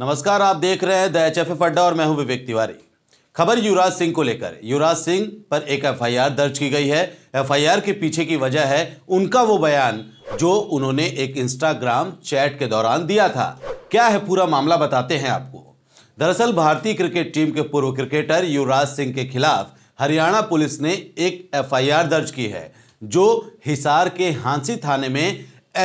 नमस्कार आप देख रहे हैं द एच एफ अड्डा और मैं हूं विवेक तिवारी खबर युवराज सिंह को लेकर युवराज सिंह पर एक एफआईआर दर्ज की गई है एफआईआर के पीछे की वजह है उनका वो बयान जो उन्होंने एक इंस्टाग्राम चैट के दौरान दिया था क्या है पूरा मामला बताते हैं आपको दरअसल भारतीय क्रिकेट टीम के पूर्व क्रिकेटर युवराज सिंह के खिलाफ हरियाणा पुलिस ने एक एफआईआर दर्ज की है जो हिसार के हांसी थाने में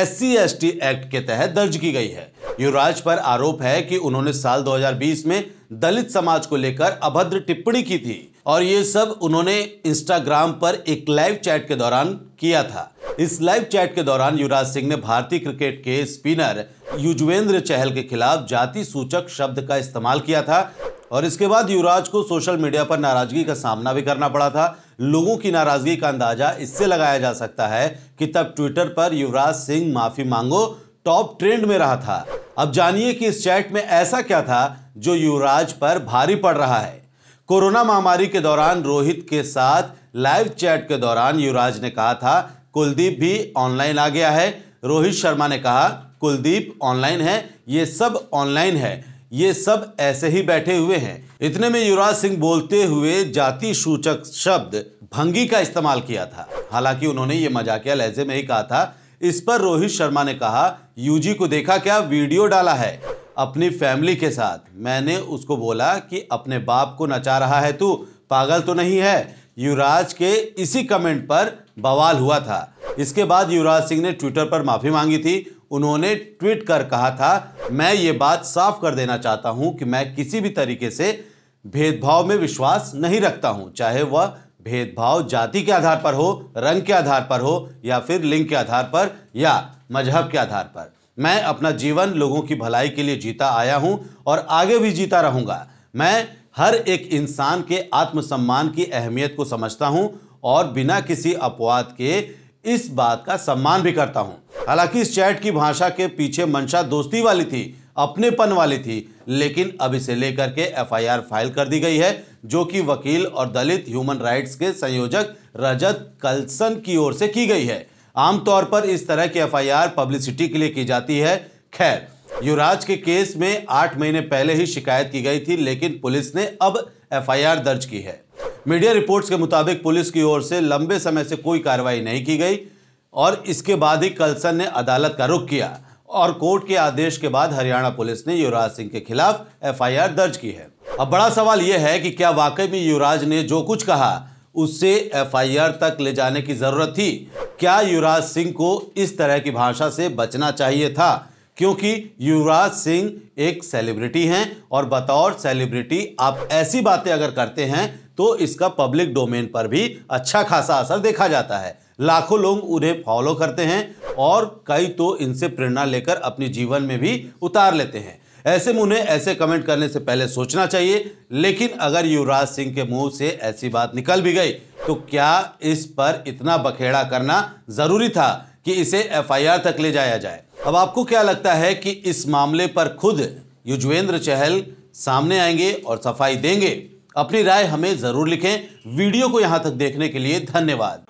एस सी एक्ट के तहत दर्ज की गई है युवराज पर आरोप है कि उन्होंने साल 2020 में दलित समाज को लेकर अभद्र टिप्पणी की थी और ये सब उन्होंने इंस्टाग्राम पर एक लाइव चैट के दौरान किया था इस लाइव चैट के दौरान युवराज सिंह ने भारतीय क्रिकेट के स्पिनर युजवेंद्र चहल के खिलाफ जाति सूचक शब्द का इस्तेमाल किया था और इसके बाद युवराज को सोशल मीडिया पर नाराजगी का सामना भी करना पड़ा था लोगों की नाराजगी का अंदाजा इससे लगाया जा सकता है कि तब ट्विटर पर युवराज सिंह माफी मांगो टॉप ट्रेंड में रहा था अब जानिए कि इस चैट में ऐसा क्या था जो युवराज पर भारी पड़ रहा है कोरोना महामारी के दौरान रोहित के साथ लाइव चैट के दौरान युवराज ने कहा था कुलदीप भी ऑनलाइन आ गया है रोहित शर्मा ने कहा कुलदीप ऑनलाइन है ये सब ऑनलाइन है ये सब ऐसे ही बैठे हुए हैं इतने में युवराज सिंह बोलते हुए जाति सूचक शब्द भंगी का इस्तेमाल किया था हालांकि उन्होंने ये मजाकिया लहजे में ही कहा था इस पर रोहित शर्मा ने कहा यूजी को देखा क्या वीडियो डाला है अपनी फैमिली के साथ मैंने उसको बोला कि अपने बाप को नचा रहा है तू पागल तो नहीं है युवराज के इसी कमेंट पर बवाल हुआ था इसके बाद युवराज सिंह ने ट्विटर पर माफ़ी मांगी थी उन्होंने ट्वीट कर कहा था मैं ये बात साफ कर देना चाहता हूँ कि मैं किसी भी तरीके से भेदभाव में विश्वास नहीं रखता हूँ चाहे वह भेदभाव जाति के आधार पर हो रंग के आधार पर हो या फिर लिंग के आधार पर या मजहब के आधार पर मैं अपना जीवन लोगों की भलाई के लिए जीता आया हूं और आगे भी जीता रहूंगा मैं हर एक इंसान के आत्मसम्मान की अहमियत को समझता हूं और बिना किसी अपवाद के इस बात का सम्मान भी करता हूं हालांकि इस चैट की भाषा के पीछे मंशा दोस्ती वाली थी अपनेपन वाली थी लेकिन अब इसे लेकर के एफआईआर फाइल कर दी गई है जो कि वकील और दलित ह्यूमन राइट्स के संयोजक रजत कल्सन की ओर से की गई है आमतौर पर इस तरह की एफ पब्लिसिटी के लिए की जाती है खैर युवराज के केस में आठ महीने पहले ही शिकायत की गई थी लेकिन पुलिस ने अब एफआईआर दर्ज की है मीडिया रिपोर्ट्स के मुताबिक पुलिस की ओर से लंबे समय से कोई कार्रवाई नहीं की गई और इसके बाद ही कलसन ने अदालत का रुख किया और कोर्ट के आदेश के बाद हरियाणा पुलिस ने युवराज सिंह के खिलाफ एफआईआर दर्ज की है अब बड़ा सवाल यह है कि क्या वाकई में युवराज ने जो कुछ कहा उससे एफआईआर तक ले जाने की जरूरत थी क्या युवराज सिंह को इस तरह की भाषा से बचना चाहिए था क्योंकि युवराज सिंह एक सेलिब्रिटी हैं और बतौर सेलिब्रिटी आप ऐसी बातें अगर करते हैं तो इसका पब्लिक डोमेन पर भी अच्छा खासा असर देखा जाता है लाखों लोग उन्हें फॉलो करते हैं और कई तो इनसे प्रेरणा लेकर अपने जीवन में भी उतार लेते हैं ऐसे में उन्हें ऐसे कमेंट करने से पहले सोचना चाहिए लेकिन अगर युवराज सिंह के मुंह से ऐसी बात निकल भी गई तो क्या इस पर इतना बखेड़ा करना ज़रूरी था कि इसे एफआईआर तक ले जाया जाए अब आपको क्या लगता है कि इस मामले पर खुद युजवेंद्र चहल सामने आएंगे और सफाई देंगे अपनी राय हमें ज़रूर लिखें वीडियो को यहाँ तक देखने के लिए धन्यवाद